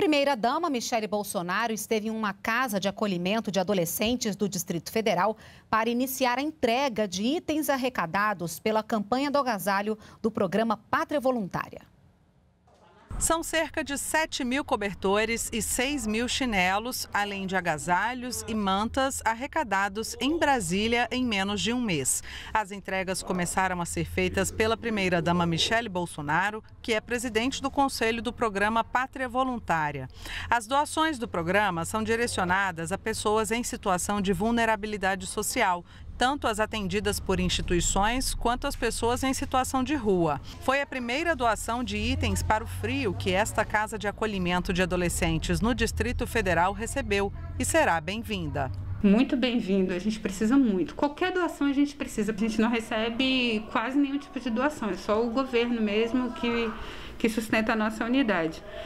primeira-dama Michele Bolsonaro esteve em uma casa de acolhimento de adolescentes do Distrito Federal para iniciar a entrega de itens arrecadados pela campanha do agasalho do programa Pátria Voluntária. São cerca de 7 mil cobertores e 6 mil chinelos, além de agasalhos e mantas arrecadados em Brasília em menos de um mês. As entregas começaram a ser feitas pela primeira-dama Michele Bolsonaro, que é presidente do Conselho do Programa Pátria Voluntária. As doações do programa são direcionadas a pessoas em situação de vulnerabilidade social tanto as atendidas por instituições quanto as pessoas em situação de rua. Foi a primeira doação de itens para o frio que esta Casa de Acolhimento de Adolescentes no Distrito Federal recebeu e será bem-vinda. Muito bem-vindo, a gente precisa muito. Qualquer doação a gente precisa, a gente não recebe quase nenhum tipo de doação, é só o governo mesmo que, que sustenta a nossa unidade.